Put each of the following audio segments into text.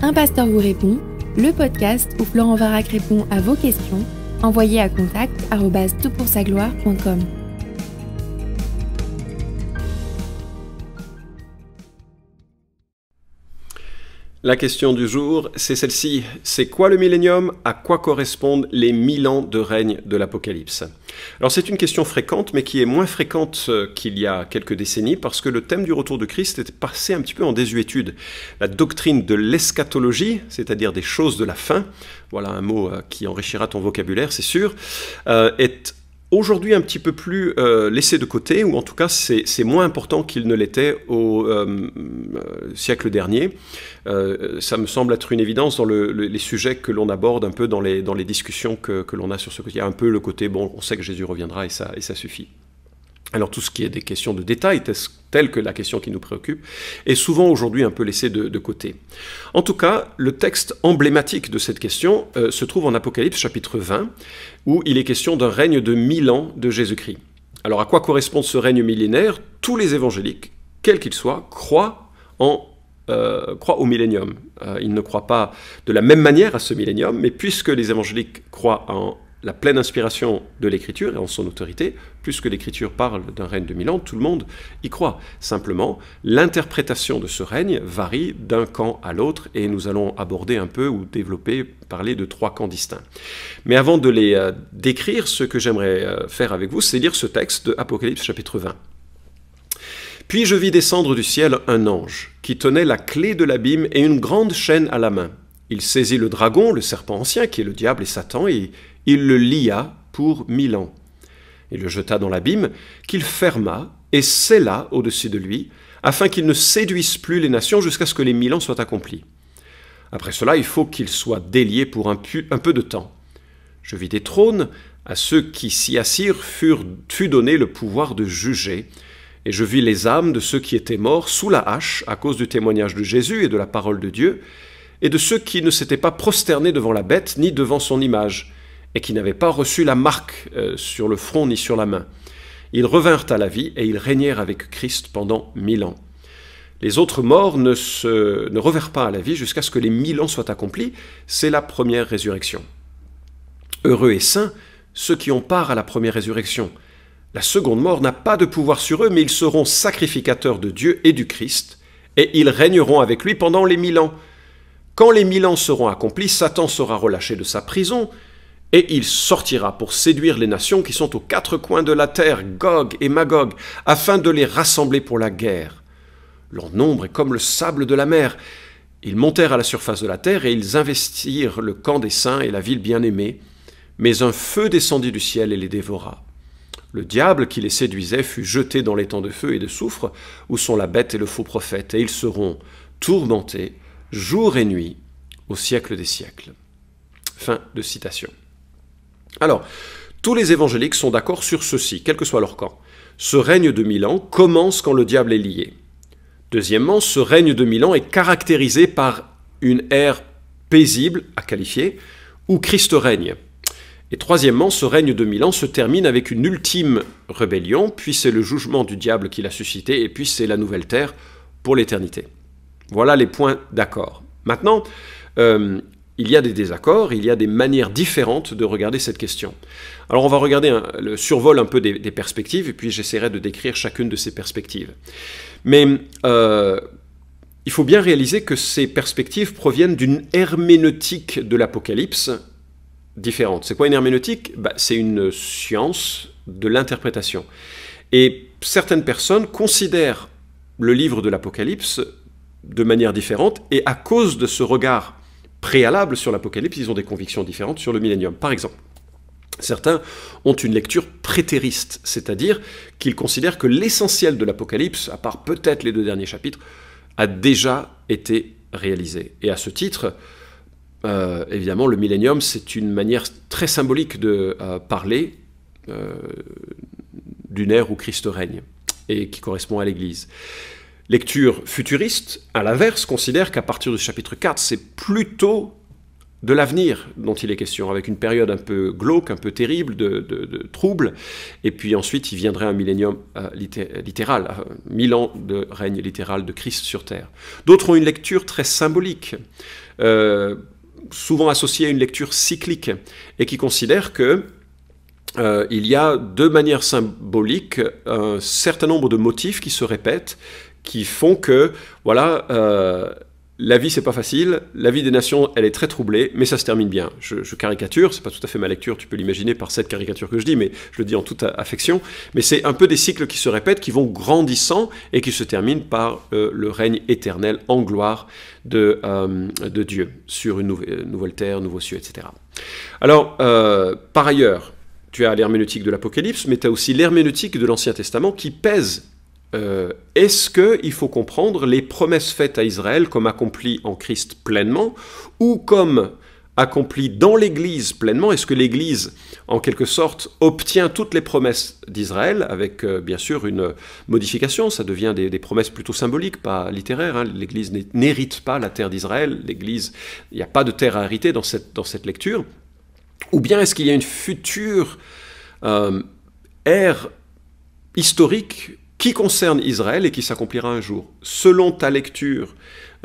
Un pasteur vous répond, le podcast où Florent Varac répond à vos questions, envoyez à contact gloire.com La question du jour, c'est celle-ci. C'est quoi le millénium À quoi correspondent les mille ans de règne de l'Apocalypse Alors c'est une question fréquente, mais qui est moins fréquente euh, qu'il y a quelques décennies, parce que le thème du retour de Christ est passé un petit peu en désuétude. La doctrine de l'eschatologie, c'est-à-dire des choses de la fin, voilà un mot euh, qui enrichira ton vocabulaire, c'est sûr, euh, est aujourd'hui un petit peu plus euh, laissé de côté, ou en tout cas c'est moins important qu'il ne l'était au euh, euh, siècle dernier. ça me semble être une évidence dans les sujets que l'on aborde un peu dans les, discussions que, l'on a sur ce côté. Il y a un peu le côté, bon, on sait que Jésus reviendra et ça suffit. Alors tout ce qui est des questions de détails telles que la question qui nous préoccupe, est souvent aujourd'hui un peu laissée de, côté. En tout cas, le texte emblématique de cette question euh, se trouve en Apocalypse chapitre 20, où il est question d'un règne de mille ans de Jésus-Christ. Alors à quoi correspond ce règne millénaire Tous les évangéliques, quels qu'ils soient, croient en euh, au millénium. Euh, ils ne croient pas de la même manière à ce millénium, mais puisque les évangéliques croient en, la pleine inspiration de l'écriture et en son autorité, puisque l'écriture parle d'un règne de mille ans, tout le monde y croit. Simplement, l'interprétation de ce règne varie d'un camp à l'autre et nous allons aborder un peu ou développer, parler de trois camps distincts. Mais avant de les euh, décrire, ce que j'aimerais euh, faire avec vous, c'est lire ce texte de Apocalypse chapitre 20. Puis je vis descendre du ciel un ange qui tenait la clé de l'abîme et une grande chaîne à la main. Il saisit le dragon, le serpent ancien, qui est le diable et Satan, et il le lia pour mille ans. Il le jeta dans l'abîme, qu'il ferma et scella au-dessus de lui, afin qu'il ne séduise plus les nations jusqu'à ce que les mille ans soient accomplis. Après cela, il faut qu'il soit délié pour un, peu de temps. Je vis des trônes, à ceux qui s'y assirent furent, fut donné le pouvoir de juger, et je vis les âmes de ceux qui étaient morts sous la hache à cause du témoignage de Jésus et de la parole de Dieu, et de ceux qui ne s'étaient pas prosternés devant la bête ni devant son image, et qui n'avaient pas reçu la marque euh, sur le front ni sur la main. Ils revinrent à la vie et ils régnèrent avec Christ pendant mille ans. Les autres morts ne, ne revinrent pas à la vie jusqu'à ce que les mille ans soient accomplis. C'est la première résurrection. Heureux et saints ceux qui ont part à la première résurrection. La seconde mort n'a pas de pouvoir sur eux, mais ils seront sacrificateurs de Dieu et du Christ, et ils régneront avec lui pendant les mille ans. Quand les mille ans seront accomplis, Satan sera relâché de sa prison, et il sortira pour séduire les nations qui sont aux quatre coins de la terre, Gog et Magog, afin de les rassembler pour la guerre. Leur nombre est comme le sable de la mer. Ils montèrent à la surface de la terre et ils investirent le camp des saints et la ville bien-aimée. Mais un feu descendit du ciel et les dévora. Le diable qui les séduisait fut jeté dans les temps de feu et de soufre, où sont la bête et le faux prophète, et ils seront tourmentés jour et nuit au siècle des siècles. Fin de citation. Alors, tous les évangéliques sont d'accord sur ceci, quel que soit leur camp. Ce règne de ans commence quand le diable est lié. Deuxièmement, ce règne de ans est caractérisé par une ère paisible à qualifier, où Christ règne. Et troisièmement, ce règne de ans se termine avec une ultime rébellion, puis c'est le jugement du diable qui l'a suscité, et puis c'est la nouvelle terre pour l'éternité. Voilà les points d'accord. Maintenant, euh, il y a des désaccords, il y a des manières différentes de regarder cette question. Alors on va regarder le survol un peu des, perspectives, et puis j'essaierai de décrire chacune de ces perspectives. Mais euh, il faut bien réaliser que ces perspectives proviennent d'une herméneutique de l'Apocalypse différente. C'est quoi une herméneutique bah, C'est une science de l'interprétation. Et certaines personnes considèrent le livre de l'Apocalypse de manière différente, et à cause de ce regard Préalable sur l'Apocalypse, ils ont des convictions différentes sur le millénium. Par exemple, certains ont une lecture prétériste, c'est-à-dire qu'ils considèrent que l'essentiel de l'Apocalypse, à part peut-être les deux derniers chapitres, a déjà été réalisé. Et à ce titre, euh, évidemment, le millénium, c'est une manière très symbolique de euh, parler euh, d'une ère où Christ règne et qui correspond à l'Église lecture futuriste, à l'inverse, considère qu'à partir du chapitre 4, c'est plutôt de l'avenir dont il est question, avec une période un peu glauque, un peu terrible, de, troubles, et puis ensuite il viendrait un millénium euh, euh, littéral, euh, mille ans de règne littéral de Christ sur Terre. D'autres ont une lecture très symbolique, souvent associée à une lecture cyclique, et qui considère que il y a de manière symbolique un certain nombre de motifs qui se répètent, qui font que, voilà, euh, la vie, c'est pas facile, la vie des nations, elle est très troublée, mais ça se termine bien. Je, je caricature, c'est pas tout à fait ma lecture, tu peux l'imaginer par cette caricature que je dis, mais je le dis en toute affection. Mais c'est un peu des cycles qui se répètent, qui vont grandissant et qui se terminent par euh, le règne éternel en gloire de, euh, de Dieu sur une nouvelle nouvelle terre, nouveaux cieux, etc. Alors, par ailleurs, tu as l'herméneutique de l'Apocalypse, mais tu as aussi l'herméneutique de l'Ancien Testament qui pèse euh, est-ce qu'il faut comprendre les promesses faites à Israël comme accomplies en Christ pleinement ou comme accomplies dans l'Église pleinement Est-ce que l'Église, en quelque sorte, obtient toutes les promesses d'Israël avec, euh, bien sûr, une modification Ça devient des, promesses plutôt symboliques, pas littéraires. Hein. L'Église n'hérite pas la terre d'Israël. L'Église, il n'y a pas de terre à hériter dans cette, dans cette lecture. Ou bien est-ce qu'il y a une future euh, ère historique qui concerne Israël et qui s'accomplira un jour. Selon ta lecture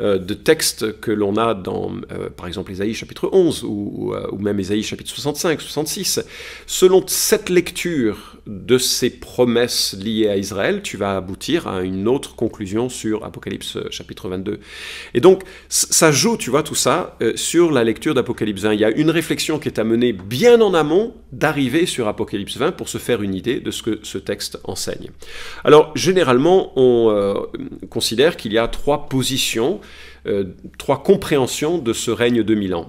euh, de textes que l'on a dans, euh, par exemple, Ésaïe chapitre 11 euh, ou, même Ésaïe chapitre 65, 66. Selon cette lecture de ces promesses liées à Israël, tu vas aboutir à une autre conclusion sur Apocalypse chapitre 22. Et donc, ça joue, tu vois, tout ça sur la lecture d'Apocalypse 1. Il y a une réflexion qui est amenée bien en amont d'arriver sur Apocalypse 20 pour se faire une idée de ce que ce texte enseigne. Alors, généralement, on considère qu'il y a trois positions euh, trois compréhensions de ce règne de ans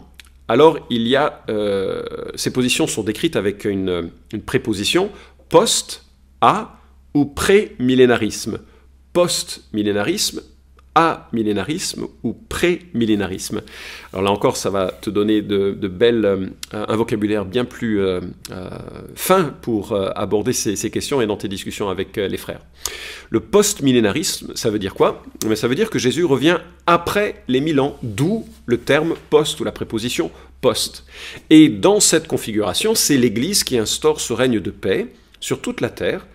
Alors, il y a, euh, ces positions sont décrites avec une, préposition post à ou pré-millénarisme. Post-millénarisme, millénarisme ou pré-millénarisme. Alors là encore, ça va te donner de, belles, euh, un vocabulaire bien plus euh, euh, fin pour aborder ces, questions et dans tes discussions avec les frères. Le post-millénarisme, ça veut dire quoi Mais Ça veut dire que Jésus revient après les mille ans, d'où le terme post ou la préposition post. Et dans cette configuration, c'est l'Église qui instaure ce règne de paix sur toute la terre,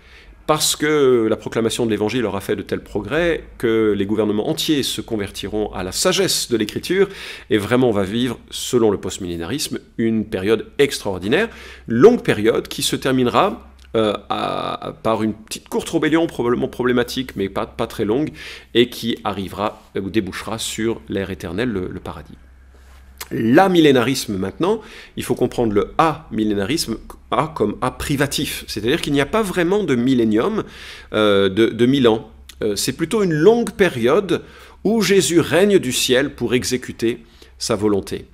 parce que la proclamation de l'Évangile aura fait de tels progrès que les gouvernements entiers se convertiront à la sagesse de l'Écriture, et vraiment on va vivre, selon le postmillénarisme, une période extraordinaire, longue période qui se terminera euh, par une petite courte rébellion, probablement problématique, mais pas, pas très longue, et qui arrivera ou débouchera sur l'ère éternelle, le paradis l'amillénarisme maintenant, il faut comprendre le millénarisme A comme A privatif, c'est-à-dire qu'il n'y a pas vraiment de millénium euh, de, mille ans. Euh, c'est plutôt une longue période où Jésus règne du ciel pour exécuter sa volonté.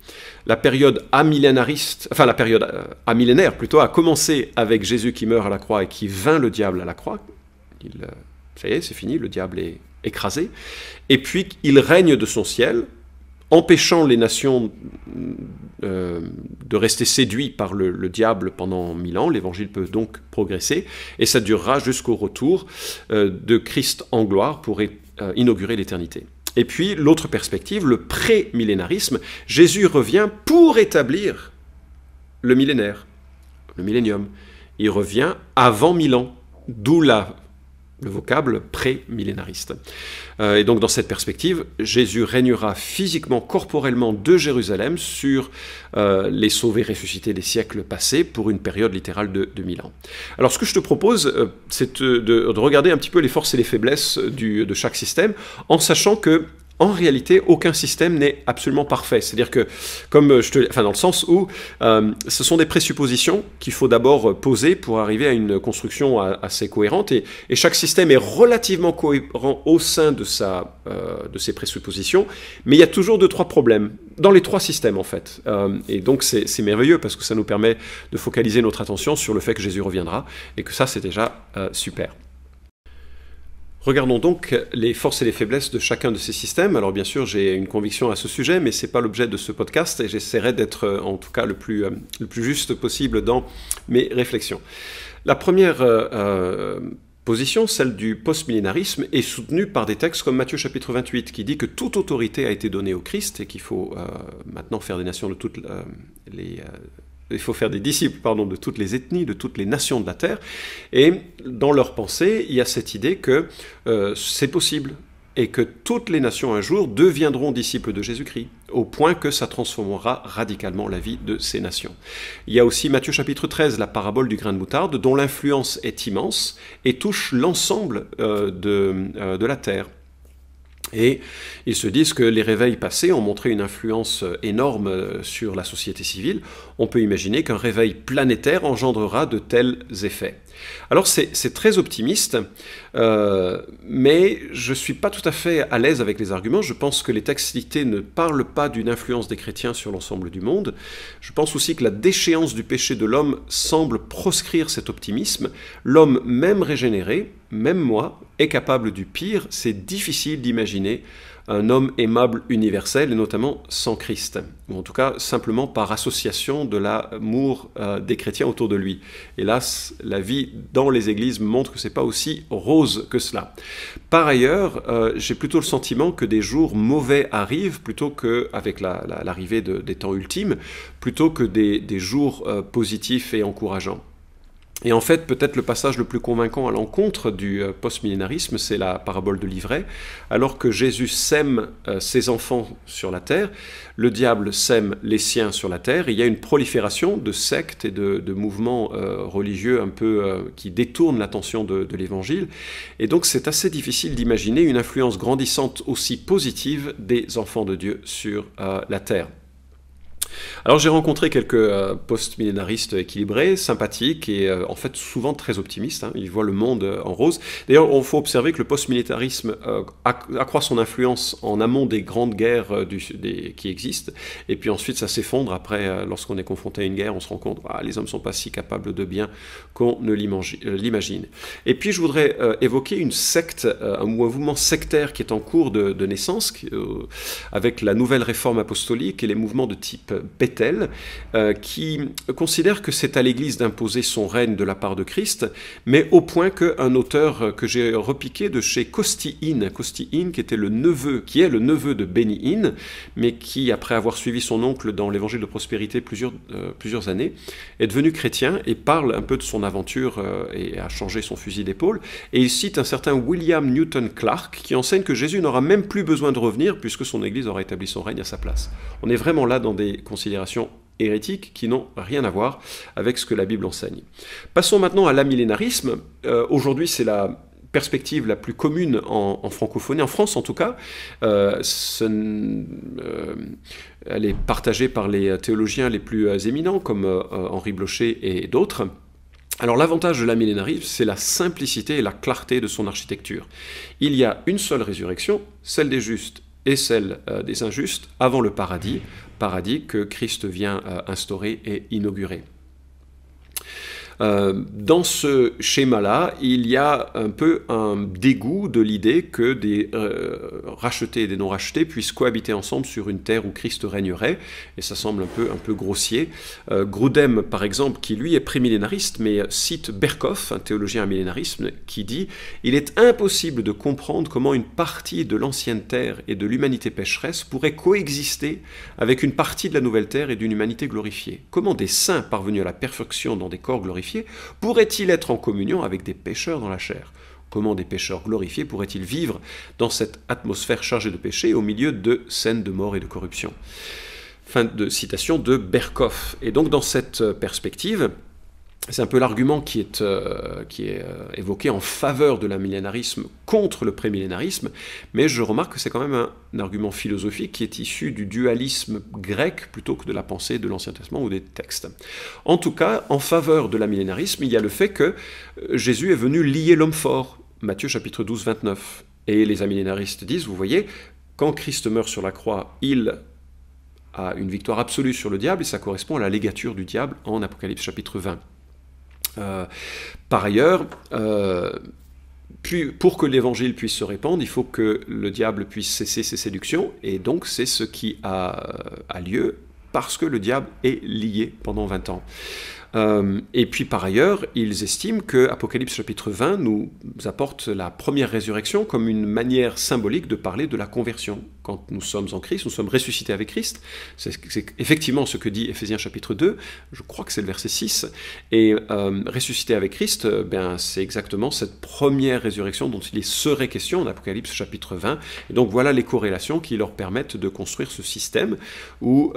La période enfin la période euh, amillénaire plutôt, a commencé avec Jésus qui meurt à la croix et qui vint le diable à la croix. ça y est, c'est fini, le diable est écrasé. Et puis il règne de son ciel empêchant les nations euh, de rester séduites par le, diable pendant mille ans. L'évangile peut donc progresser et ça durera jusqu'au retour euh, de Christ en gloire pour euh, inaugurer l'éternité. Et puis l'autre perspective, le pré-millénarisme, Jésus revient pour établir le millénaire, le millénium. Il revient avant mille ans, d'où la le vocable pré-millénariste. Euh, et donc dans cette perspective, Jésus régnera physiquement, corporellement de Jérusalem sur euh, les sauvés ressuscités des siècles passés pour une période littérale de 2000 ans. Alors ce que je te propose, euh, c'est de, regarder un petit peu les forces et les faiblesses du, de chaque système, en sachant que en réalité, aucun système n'est absolument parfait. C'est-à-dire que, comme euh, je te, enfin dans le sens où euh, ce sont des présuppositions qu'il faut d'abord euh, poser pour arriver à une construction assez cohérente, et, chaque système est relativement cohérent au sein de sa, de ses présuppositions, mais il y a toujours deux trois problèmes dans les trois systèmes en fait. et donc c'est merveilleux parce que ça nous permet de focaliser notre attention sur le fait que Jésus reviendra et que ça c'est déjà super. Regardons donc les forces et les faiblesses de chacun de ces systèmes. Alors bien sûr, j'ai une conviction à ce sujet, mais ce n'est pas l'objet de ce podcast et j'essaierai d'être euh, en tout cas le plus, euh, le plus juste possible dans mes réflexions. La première euh, position, celle du post postmillénarisme, est soutenue par des textes comme Matthieu chapitre 28 qui dit que toute autorité a été donnée au Christ et qu'il faut maintenant faire des nations de toutes les il faut faire des disciples, pardon, de toutes les ethnies, de toutes les nations de la terre. Et dans leur pensée, il y a cette idée que euh, c'est possible et que toutes les nations un jour deviendront disciples de Jésus-Christ, au point que ça transformera radicalement la vie de ces nations. Il y a aussi Matthieu chapitre 13, la parabole du grain de moutarde, dont l'influence est immense et touche l'ensemble euh, de, euh, de la terre. Et ils se disent que les réveils passés ont montré une influence énorme euh, sur la société civile. On peut imaginer qu'un réveil planétaire engendrera de tels effets. Alors c'est très optimiste, euh, mais je ne suis pas tout à fait à l'aise avec les arguments. Je pense que les textes ne parlent pas d'une influence des chrétiens sur l'ensemble du monde. Je pense aussi que la déchéance du péché de l'homme semble proscrire cet optimisme. L'homme même régénéré, même moi, est capable du pire. C'est difficile d'imaginer un homme aimable universel, et notamment sans Christ, ou en tout cas simplement par association de l'amour euh, des chrétiens autour de lui. Hélas, la vie dans les églises montre que ce n'est pas aussi rose que cela. Par ailleurs, euh, j'ai plutôt le sentiment que des jours mauvais arrivent, plutôt que, avec l'arrivée des temps ultimes, plutôt que des, jours euh, positifs et encourageants. Et en fait, peut-être le passage le plus convaincant à l'encontre du euh, post-millénarisme, c'est la parabole de l'ivraie. Alors que Jésus sème euh, ses enfants sur la terre, le diable sème les siens sur la terre. il y a une prolifération de sectes et de, mouvements euh, religieux un peu qui détournent l'attention de l'Évangile. Et donc, c'est assez difficile d'imaginer une influence grandissante aussi positive des enfants de Dieu sur la terre. Alors j'ai rencontré quelques euh, post-millénaristes équilibrés, sympathiques et euh, en fait souvent très optimistes. Hein. Ils voient le monde euh, en rose. D'ailleurs, il faut observer que le post-militarisme accroît son influence en amont des grandes guerres qui existent. Et puis ensuite, ça s'effondre. Après, lorsqu'on est confronté à une guerre, on se rend compte que ah, les hommes ne sont pas si capables de bien qu'on ne l'imagine. Et puis je voudrais évoquer une secte, un mouvement sectaire qui est en cours de, naissance avec la nouvelle réforme apostolique et les mouvements de type Bethel, euh, qui considère que c'est à l'Église d'imposer son règne de la part de Christ, mais au point qu'un auteur euh, que j'ai repiqué de chez Costi-In, costi qui était le neveu, qui est le neveu de beni in mais qui, après avoir suivi son oncle dans l'Évangile de prospérité plusieurs, euh, plusieurs années, est devenu chrétien et parle un peu de son aventure et a changé son fusil d'épaule. Et il cite un certain William Newton Clark qui enseigne que Jésus n'aura même plus besoin de revenir puisque son Église aura établi son règne à sa place. On est vraiment là dans des considérations hérétiques qui n'ont rien à voir avec ce que la Bible enseigne. Passons maintenant à l'amillénarisme. Euh, aujourd'hui, c'est la perspective la plus commune en, francophonie, en France en tout cas. Euh, euh, elle est partagée par les théologiens les plus éminents comme Henri Blocher et d'autres. Alors l'avantage de l'amillénarisme, c'est la simplicité et la clarté de son architecture. Il y a une seule résurrection, celle des justes et celle des injustes, avant le paradis, paradis que Christ vient euh, instaurer et inaugurer. Euh, dans ce schéma-là, il y a un peu un dégoût de l'idée que des euh, rachetés et des non-rachetés puissent cohabiter ensemble sur une terre où Christ régnerait, et ça semble un peu, un peu grossier. Euh, Grudem, par exemple, qui lui est prémillénariste, mais cite Berkoff, un théologien à millénarisme, qui dit « Il est impossible de comprendre comment une partie de l'ancienne terre et de l'humanité pécheresse pourrait coexister avec une partie de la nouvelle terre et d'une humanité glorifiée. Comment des saints parvenus à la perfection dans des corps glorifiés pourrait-il être en communion avec des pécheurs dans la chair Comment des pécheurs glorifiés pourraient-ils vivre dans cette atmosphère chargée de péché au milieu de scènes de mort et de corruption Fin de citation de Berkoff. Et donc dans cette euh, perspective, c'est un peu l'argument qui est, euh, qui est euh, évoqué en faveur de l'amillénarisme contre le prémillénarisme, mais je remarque que c'est quand même un, argument philosophique qui est issu du dualisme grec plutôt que de la pensée de l'Ancien Testament ou des textes. En tout cas, en faveur de l'amillénarisme, il y a le fait que euh, Jésus est venu lier l'homme fort, Matthieu chapitre 12, 29. Et les amillénaristes disent, vous voyez, quand Christ meurt sur la croix, il a une victoire absolue sur le diable, et ça correspond à la légature du diable en Apocalypse chapitre 20. Euh, par ailleurs, euh, pour que l'évangile puisse se répandre, il faut que le diable puisse cesser ses séductions, et donc c'est ce qui a, a lieu parce que le diable est lié pendant 20 ans. Euh, et puis par ailleurs, ils estiment que Apocalypse chapitre 20 nous apporte la première résurrection comme une manière symbolique de parler de la conversion. Quand nous sommes en Christ, nous sommes ressuscités avec Christ. C'est effectivement ce que dit Éphésiens chapitre 2, je crois que c'est le verset 6. Et euh, ressuscité avec Christ, euh, ben, c'est exactement cette première résurrection dont il serait question en Apocalypse chapitre 20. Et donc voilà les corrélations qui leur permettent de construire ce système où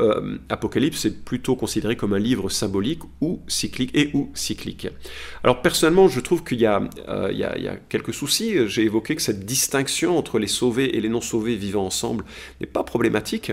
Apocalypse est plutôt considéré comme un livre symbolique ou cyclique et ou cyclique. Alors personnellement, je trouve qu'il euh, y, a quelques soucis. J'ai évoqué que cette distinction entre les sauvés et les non sauvés vivant ensemble n'est pas problématique.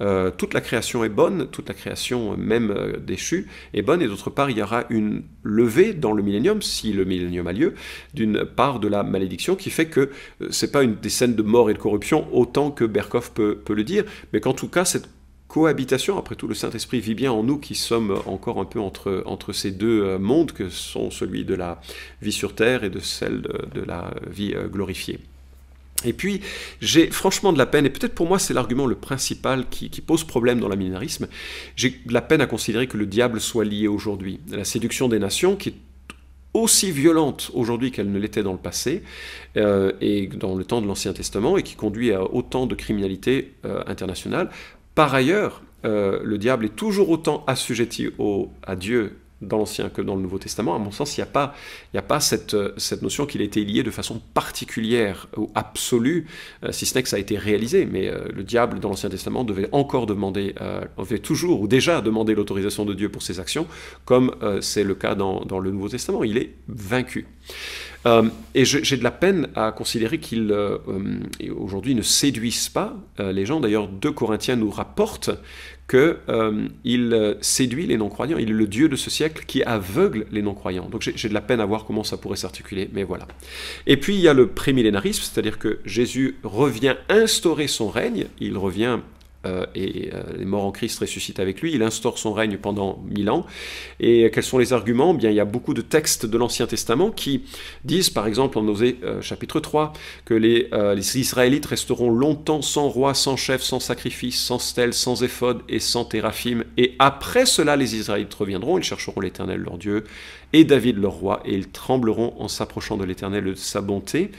Euh, toute la création est bonne, toute la création même euh, déchue est bonne. Et d'autre part, il y aura une levée dans le millénium, si le millénium a lieu, d'une part de la malédiction qui fait que c'est pas une des scènes de mort et de corruption autant que Berkoff peut, peut le dire, mais qu'en tout cas cette cohabitation. Après tout, le Saint-Esprit vit bien en nous qui sommes encore un peu entre, entre ces deux euh, mondes que sont celui de la vie sur terre et de celle de, la vie euh, glorifiée. Et puis, j'ai franchement de la peine, et peut-être pour moi c'est l'argument le principal qui, pose problème dans l'aminarisme, j'ai de la peine à considérer que le diable soit lié aujourd'hui. La séduction des nations, qui est aussi violente aujourd'hui qu'elle ne l'était dans le passé, euh, et dans le temps de l'Ancien Testament, et qui conduit à autant de criminalité internationale, par ailleurs, euh, le diable est toujours autant assujetti à Dieu dans l'Ancien que dans le Nouveau Testament. À mon sens, il n'y a pas, euh, cette, notion qu'il a été lié de façon particulière ou absolue, euh, si ce n'est que ça a été réalisé. Mais le diable, dans l'Ancien Testament, devait encore demander, devait toujours ou déjà demander l'autorisation de Dieu pour ses actions, comme c'est le cas dans, le Nouveau Testament. Il est vaincu. Euh, et j'ai de la peine à considérer qu'il euh, euh, aujourd'hui ne séduise pas les gens. D'ailleurs, deux Corinthiens nous rapporte qu'il séduit les non-croyants. Il est le Dieu de ce siècle qui aveugle les non-croyants. Donc j'ai de la peine à voir comment ça pourrait s'articuler, mais voilà. Et puis il y a le prémillénarisme, c'est-à-dire que Jésus revient instaurer son règne. Il revient euh, et euh, les morts en Christ ressuscitent avec lui. Il instaure son règne pendant mille ans. Et euh, quels sont les arguments eh Bien, il y a beaucoup de textes de l'Ancien Testament qui disent, par exemple en Osée chapitre 3, que les, Israélites resteront longtemps sans roi, sans chef, sans sacrifice, sans stèle, sans éphode et sans théraphime, Et après cela, les Israélites reviendront, ils chercheront l'Éternel leur Dieu et David leur roi, et ils trembleront en s'approchant de l'Éternel de sa bonté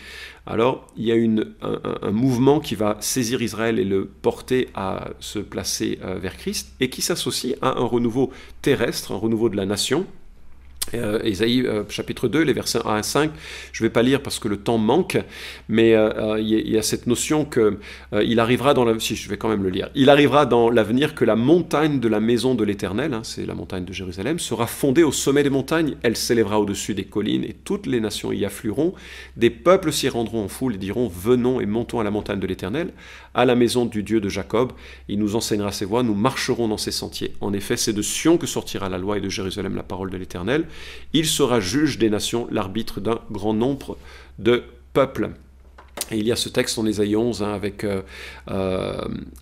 alors il y a un, un, mouvement qui va saisir Israël et le porter à se placer euh, vers Christ, et qui s'associe à un renouveau terrestre, un renouveau de la nation, euh, Isaïe euh, chapitre 2, les versets 1 à 5, je ne vais pas lire parce que le temps manque, mais euh, euh, il y, a cette notion que il arrivera dans la... Si, je vais quand même le lire. Il arrivera dans l'avenir que la montagne de la maison de l'Éternel, hein, c'est la montagne de Jérusalem, sera fondée au sommet des montagnes, elle s'élèvera au-dessus des collines et toutes les nations y afflueront, des peuples s'y rendront en foule et diront, venons et montons à la montagne de l'Éternel, à la maison du Dieu de Jacob, il nous enseignera ses voies, nous marcherons dans ses sentiers. En effet, c'est de Sion que sortira la loi et de Jérusalem la parole de l'Éternel. Il sera juge des nations, l'arbitre d'un grand nombre de peuples. Et il y a ce texte en Ésaïe 11 avec, euh, euh,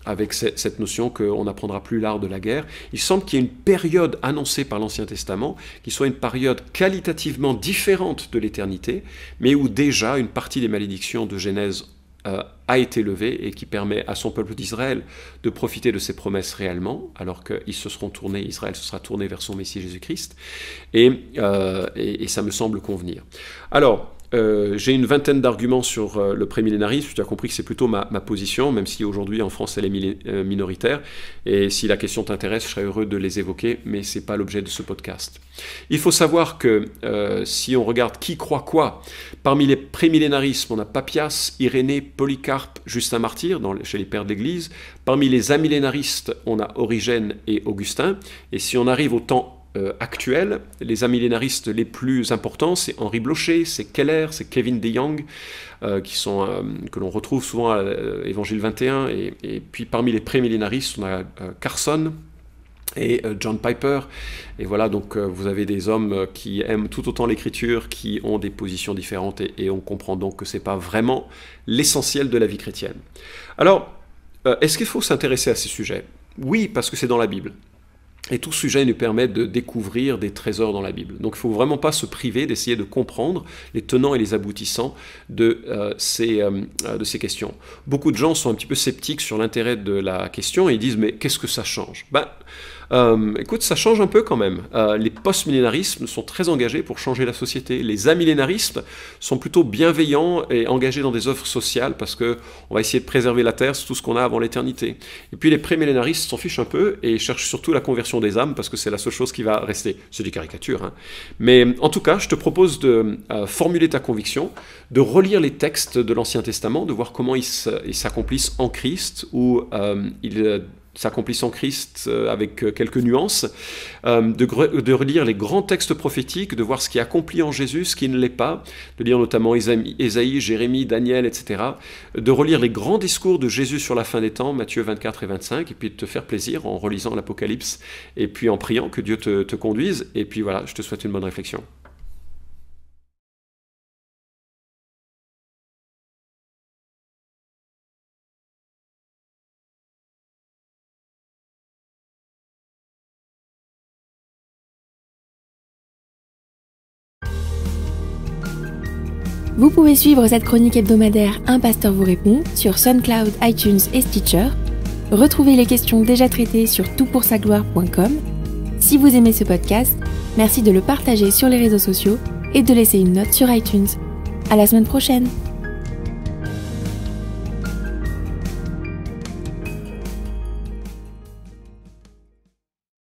avec cette notion qu'on n'apprendra plus l'art de la guerre. Il semble qu'il y ait une période annoncée par l'Ancien Testament qui soit une période qualitativement différente de l'éternité, mais où déjà une partie des malédictions de Genèse euh, a été levé et qui permet à son peuple d'Israël de profiter de ses promesses réellement, alors qu'ils se seront tournés, Israël se sera tourné vers son Messie Jésus-Christ, et, euh, et, ça me semble convenir. Alors, euh, j'ai une vingtaine d'arguments sur euh, le prémillénarisme. Tu as compris que c'est plutôt ma, position, même si aujourd'hui en France elle est euh, minoritaire. Et si la question t'intéresse, je serais heureux de les évoquer, mais ce n'est pas l'objet de ce podcast. Il faut savoir que si on regarde qui croit quoi, parmi les prémillénarismes, on a Papias, Irénée, Polycarpe, Justin Martyr, chez les Pères de l'Église. Parmi les amillénaristes, on a Origène et Augustin. Et si on arrive au temps euh, actuels, les amillénaristes les plus importants, c'est Henri Blocher, c'est Keller, c'est Kevin DeYoung, euh, qui sont, euh, que l'on retrouve souvent à Évangile 21. Et, puis parmi les pré on a Carson, et John Piper. Et voilà, donc vous avez des hommes qui aiment tout autant l'écriture, qui ont des positions différentes, et, et on comprend donc que ce n'est pas vraiment l'essentiel de la vie chrétienne. Alors, est-ce qu'il faut s'intéresser à ces sujets Oui, parce que c'est dans la Bible. Et tout sujet nous permet de découvrir des trésors dans la Bible. Donc il ne faut vraiment pas se priver d'essayer de comprendre les tenants et les aboutissants de, euh, ces, euh, euh, de ces questions. Beaucoup de gens sont un petit peu sceptiques sur l'intérêt de la question et ils disent mais qu'est-ce que ça change ben, euh, écoute, ça change un peu quand même. Euh, les post-millénarismes sont très engagés pour changer la société. Les amillénaristes sont plutôt bienveillants et engagés dans des œuvres sociales parce que on va essayer de préserver la Terre, c'est tout ce qu'on a avant l'éternité. Et puis les pré-millénaristes s'en fichent un peu et cherchent surtout la conversion des âmes parce que c'est la seule chose qui va rester. C'est des caricatures. Hein. Mais en tout cas, je te propose de euh, formuler ta conviction, de relire les textes de l'Ancien Testament, de voir comment ils s'accomplissent en Christ ou ils s'accomplissant Christ euh, avec euh, quelques nuances, euh, de, relire les grands textes prophétiques, de voir ce qui est accompli en Jésus, ce qui ne l'est pas, de lire notamment Isaïe Jérémie, Daniel, etc., de relire les grands discours de Jésus sur la fin des temps, Matthieu 24 et 25, et puis de te faire plaisir en relisant l'Apocalypse, et puis en priant que Dieu te conduise, et puis voilà, je te souhaite une bonne réflexion. Vous pouvez suivre cette chronique hebdomadaire Un pasteur vous répond sur SoundCloud, iTunes et Stitcher. Retrouvez les questions déjà traitées sur toutpoursagloire.com. Si vous aimez ce podcast, merci de le partager sur les réseaux sociaux et de laisser une note sur iTunes. À la semaine prochaine!